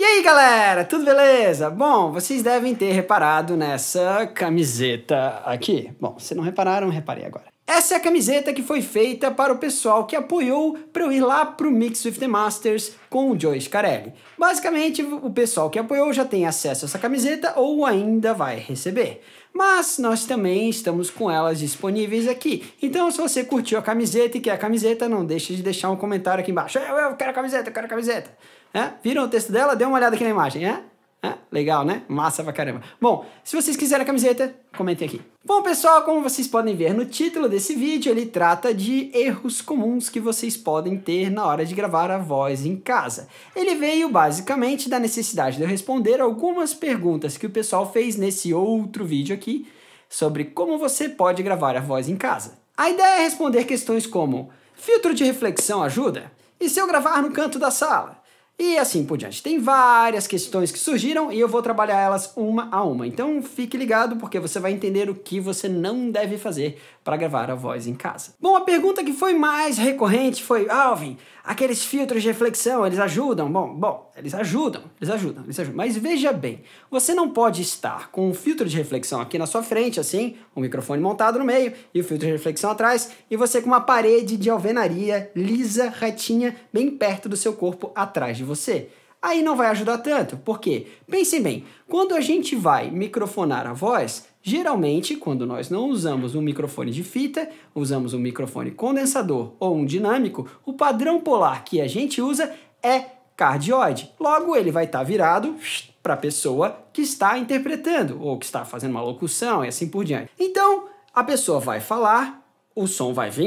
E aí galera, tudo beleza? Bom, vocês devem ter reparado nessa camiseta aqui. Bom, se não repararam, reparei agora. Essa é a camiseta que foi feita para o pessoal que apoiou para eu ir lá para o Mix with the Masters com o Joe Scarelli. Basicamente, o pessoal que apoiou já tem acesso a essa camiseta ou ainda vai receber. Mas nós também estamos com elas disponíveis aqui. Então, se você curtiu a camiseta e quer a camiseta, não deixe de deixar um comentário aqui embaixo. Eu, eu quero a camiseta, eu quero a camiseta. É? Viram o texto dela? Dê uma olhada aqui na imagem, é? é? Legal, né? Massa pra caramba. Bom, se vocês quiserem a camiseta, comentem aqui. Bom, pessoal, como vocês podem ver no título desse vídeo, ele trata de erros comuns que vocês podem ter na hora de gravar a voz em casa. Ele veio basicamente da necessidade de eu responder algumas perguntas que o pessoal fez nesse outro vídeo aqui sobre como você pode gravar a voz em casa. A ideia é responder questões como: filtro de reflexão ajuda? E se eu gravar no canto da sala? E assim por diante. Tem várias questões que surgiram e eu vou trabalhar elas uma a uma. Então fique ligado porque você vai entender o que você não deve fazer para gravar a voz em casa. Bom, a pergunta que foi mais recorrente foi: Alvin, Aqueles filtros de reflexão, eles ajudam? Bom, bom, eles ajudam, eles ajudam, eles ajudam. Mas veja bem, você não pode estar com um filtro de reflexão aqui na sua frente, assim, o um microfone montado no meio e o filtro de reflexão atrás, e você com uma parede de alvenaria lisa, retinha, bem perto do seu corpo atrás de você aí não vai ajudar tanto. porque Pensem bem, quando a gente vai microfonar a voz, Geralmente, quando nós não usamos um microfone de fita, usamos um microfone condensador ou um dinâmico, o padrão polar que a gente usa é cardioide. Logo, ele vai estar tá virado para a pessoa que está interpretando ou que está fazendo uma locução e assim por diante. Então, a pessoa vai falar, o som vai vir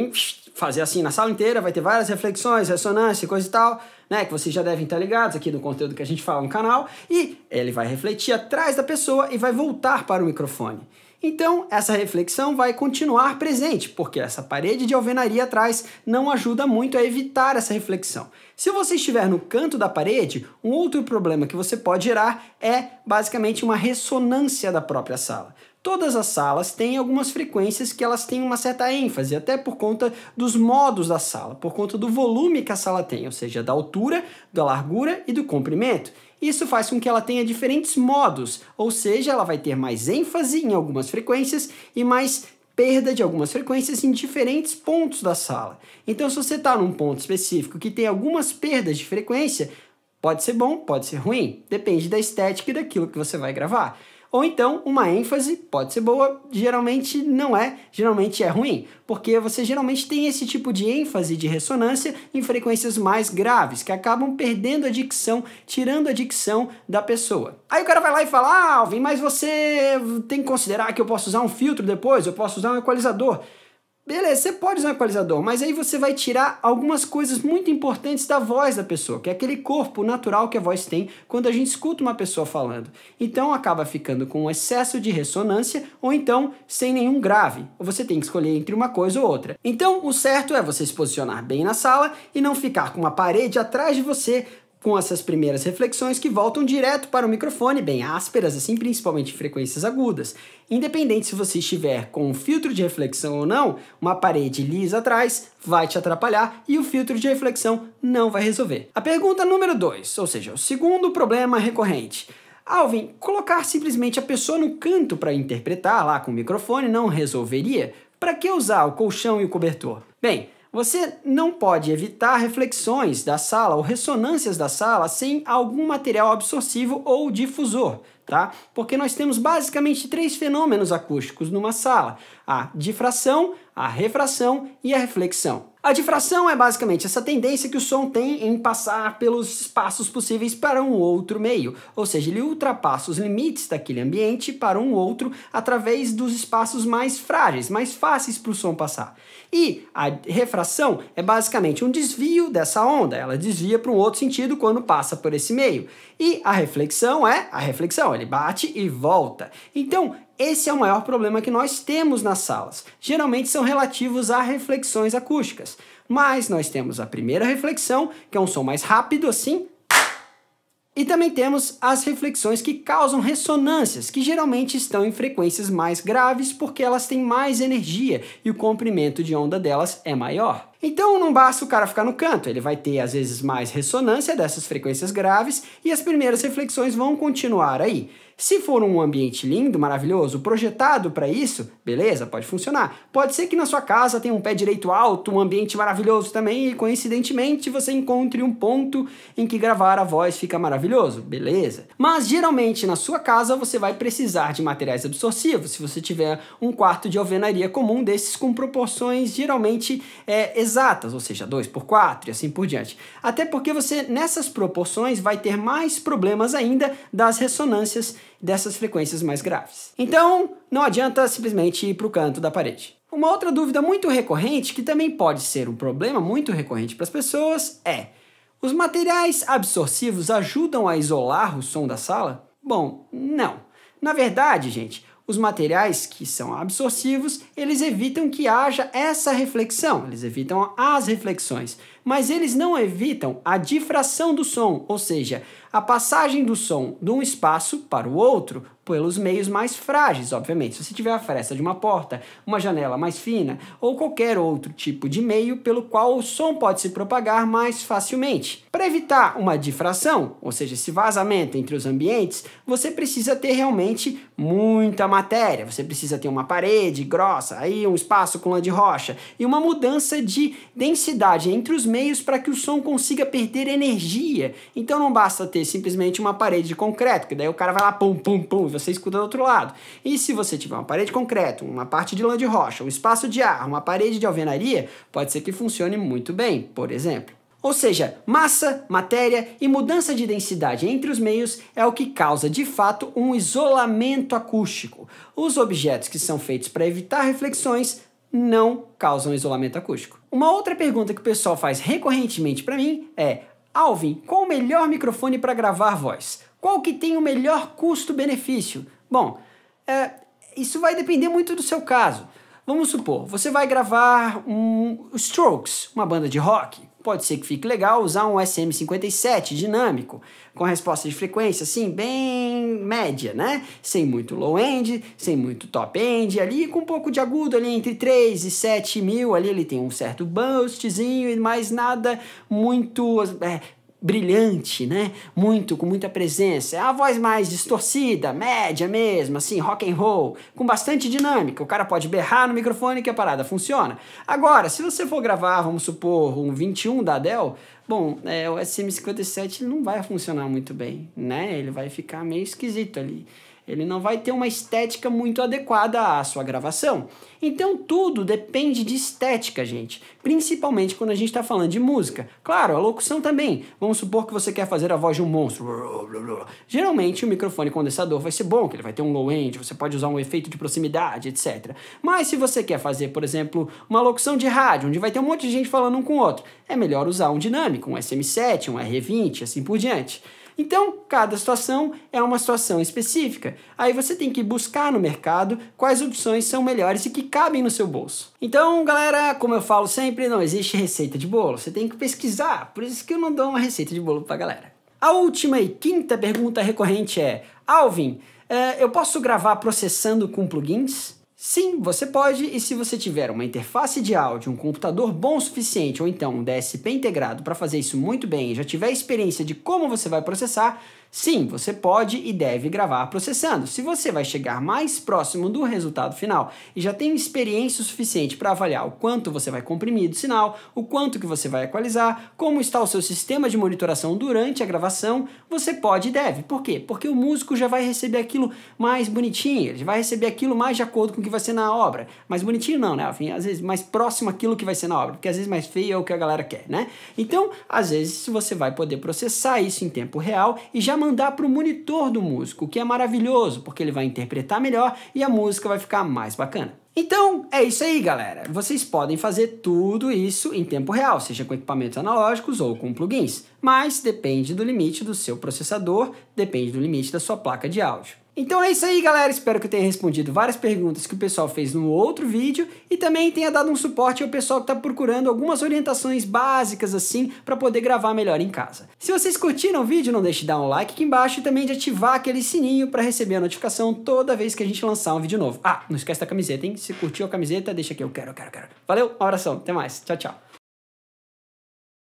fazer assim na sala inteira, vai ter várias reflexões, ressonância, coisa e tal, né? Que vocês já devem estar ligados aqui no conteúdo que a gente fala no canal. E ele vai refletir atrás da pessoa e vai voltar para o microfone. Então, essa reflexão vai continuar presente, porque essa parede de alvenaria atrás não ajuda muito a evitar essa reflexão. Se você estiver no canto da parede, um outro problema que você pode gerar é basicamente uma ressonância da própria sala. Todas as salas têm algumas frequências que elas têm uma certa ênfase, até por conta dos modos da sala, por conta do volume que a sala tem, ou seja, da altura, da largura e do comprimento. Isso faz com que ela tenha diferentes modos, ou seja, ela vai ter mais ênfase em algumas frequências e mais perda de algumas frequências em diferentes pontos da sala. Então, se você está num ponto específico que tem algumas perdas de frequência, pode ser bom, pode ser ruim, depende da estética e daquilo que você vai gravar. Ou então, uma ênfase pode ser boa, geralmente não é, geralmente é ruim, porque você geralmente tem esse tipo de ênfase de ressonância em frequências mais graves, que acabam perdendo a dicção, tirando a dicção da pessoa. Aí o cara vai lá e fala: Ah, Alvin, mas você tem que considerar que eu posso usar um filtro depois, eu posso usar um equalizador. Beleza, você pode usar um equalizador, mas aí você vai tirar algumas coisas muito importantes da voz da pessoa, que é aquele corpo natural que a voz tem quando a gente escuta uma pessoa falando. Então acaba ficando com um excesso de ressonância ou então sem nenhum grave. Você tem que escolher entre uma coisa ou outra. Então o certo é você se posicionar bem na sala e não ficar com uma parede atrás de você com essas primeiras reflexões que voltam direto para o microfone, bem ásperas, assim, principalmente frequências agudas. Independente se você estiver com um filtro de reflexão ou não, uma parede lisa atrás vai te atrapalhar e o filtro de reflexão não vai resolver. A pergunta número 2, ou seja, o segundo problema recorrente. Alvin, colocar simplesmente a pessoa no canto para interpretar lá com o microfone não resolveria? Para que usar o colchão e o cobertor? Bem, você não pode evitar reflexões da sala ou ressonâncias da sala sem algum material absorcivo ou difusor, tá? Porque nós temos basicamente três fenômenos acústicos numa sala: a difração, a refração e a reflexão. A difração é basicamente essa tendência que o som tem em passar pelos espaços possíveis para um outro meio, ou seja, ele ultrapassa os limites daquele ambiente para um outro através dos espaços mais frágeis, mais fáceis para o som passar. E a refração é basicamente um desvio dessa onda, ela desvia para um outro sentido quando passa por esse meio. E a reflexão é a reflexão, ele bate e volta. Então, esse é o maior problema que nós temos nas salas. Geralmente são relativos a reflexões acústicas. Mas nós temos a primeira reflexão, que é um som mais rápido, assim. E também temos as reflexões que causam ressonâncias, que geralmente estão em frequências mais graves porque elas têm mais energia e o comprimento de onda delas é maior. Então não basta o cara ficar no canto, ele vai ter às vezes mais ressonância dessas frequências graves e as primeiras reflexões vão continuar aí. Se for um ambiente lindo, maravilhoso, projetado para isso, beleza, pode funcionar. Pode ser que na sua casa tenha um pé direito alto, um ambiente maravilhoso também e coincidentemente você encontre um ponto em que gravar a voz fica maravilhoso, beleza. Mas geralmente na sua casa você vai precisar de materiais absorcivos. Se você tiver um quarto de alvenaria comum desses com proporções geralmente é, exatas, ou seja, 2 por 4 e assim por diante. Até porque você, nessas proporções, vai ter mais problemas ainda das ressonâncias dessas frequências mais graves. Então, não adianta simplesmente ir para o canto da parede. Uma outra dúvida muito recorrente, que também pode ser um problema muito recorrente para as pessoas, é: os materiais absorcivos ajudam a isolar o som da sala? Bom, não. Na verdade, gente, os materiais que são absorcivos, eles evitam que haja essa reflexão, eles evitam as reflexões, mas eles não evitam a difração do som, ou seja, a passagem do som de um espaço para o outro, pelos meios mais frágeis, obviamente. Se você tiver a fresta de uma porta, uma janela mais fina ou qualquer outro tipo de meio pelo qual o som pode se propagar mais facilmente. Para evitar uma difração, ou seja, esse vazamento entre os ambientes, você precisa ter realmente muita matéria. Você precisa ter uma parede grossa, aí um espaço com lã de rocha e uma mudança de densidade entre os meios para que o som consiga perder energia. Então não basta ter simplesmente uma parede de concreto, que daí o cara vai lá pum pum pum você escuta do outro lado. E se você tiver uma parede de concreto, uma parte de lã de rocha, um espaço de ar, uma parede de alvenaria, pode ser que funcione muito bem, por exemplo. Ou seja, massa, matéria e mudança de densidade entre os meios é o que causa de fato um isolamento acústico. Os objetos que são feitos para evitar reflexões não causam isolamento acústico. Uma outra pergunta que o pessoal faz recorrentemente para mim é: Alvin, qual o melhor microfone para gravar voz? Qual que tem o melhor custo-benefício? Bom, é, isso vai depender muito do seu caso. Vamos supor, você vai gravar um Strokes, uma banda de rock. Pode ser que fique legal usar um SM57 dinâmico, com resposta de frequência assim, bem média, né? Sem muito low-end, sem muito top-end, ali com um pouco de agudo ali entre 3 e 7 mil, ali ele tem um certo boostzinho e mais nada muito é, brilhante, né? Muito, com muita presença. É a voz mais distorcida, média mesmo, assim, rock and roll, com bastante dinâmica. O cara pode berrar no microfone que a parada funciona. Agora, se você for gravar, vamos supor, um 21 da Adele, bom, é, o SM57 não vai funcionar muito bem, né? Ele vai ficar meio esquisito ali ele não vai ter uma estética muito adequada à sua gravação. Então tudo depende de estética, gente, principalmente quando a gente está falando de música. Claro, a locução também. Vamos supor que você quer fazer a voz de um monstro. Geralmente o microfone condensador vai ser bom, que ele vai ter um low end, você pode usar um efeito de proximidade, etc. Mas se você quer fazer, por exemplo, uma locução de rádio, onde vai ter um monte de gente falando um com o outro, é melhor usar um dinâmico, um SM7, um R20, assim por diante. Então, cada situação é uma situação específica. Aí você tem que buscar no mercado quais opções são melhores e que cabem no seu bolso. Então, galera, como eu falo sempre, não existe receita de bolo. Você tem que pesquisar. Por isso que eu não dou uma receita de bolo pra galera. A última e quinta pergunta recorrente é: Alvin, eh, eu posso gravar processando com plugins? Sim, você pode, e se você tiver uma interface de áudio, um computador bom o suficiente ou então um DSP integrado para fazer isso muito bem e já tiver experiência de como você vai processar, sim, você pode e deve gravar processando. Se você vai chegar mais próximo do resultado final e já tem experiência suficiente para avaliar o quanto você vai comprimir do sinal, o quanto que você vai equalizar, como está o seu sistema de monitoração durante a gravação, você pode e deve. Por quê? Porque o músico já vai receber aquilo mais bonitinho, ele vai receber aquilo mais de acordo com o que vai ser na obra. Mais bonitinho não, né? Enfim, às vezes mais próximo aquilo que vai ser na obra, porque às vezes mais feio é o que a galera quer, né? Então, às vezes você vai poder processar isso em tempo real e já mandar para o monitor do músico, o que é maravilhoso, porque ele vai interpretar melhor e a música vai ficar mais bacana. Então, é isso aí, galera. Vocês podem fazer tudo isso em tempo real, seja com equipamentos analógicos ou com plugins, mas depende do limite do seu processador, depende do limite da sua placa de áudio. Então é isso aí, galera. Espero que eu tenha respondido várias perguntas que o pessoal fez no outro vídeo e também tenha dado um suporte ao pessoal que está procurando algumas orientações básicas assim para poder gravar melhor em casa. Se vocês curtiram o vídeo, não deixe de dar um like aqui embaixo e também de ativar aquele sininho para receber a notificação toda vez que a gente lançar um vídeo novo. Ah, não esquece da camiseta, hein? Se curtiu a camiseta, deixa aqui eu quero, eu quero, eu quero. Valeu, um abração, até mais. Tchau, tchau.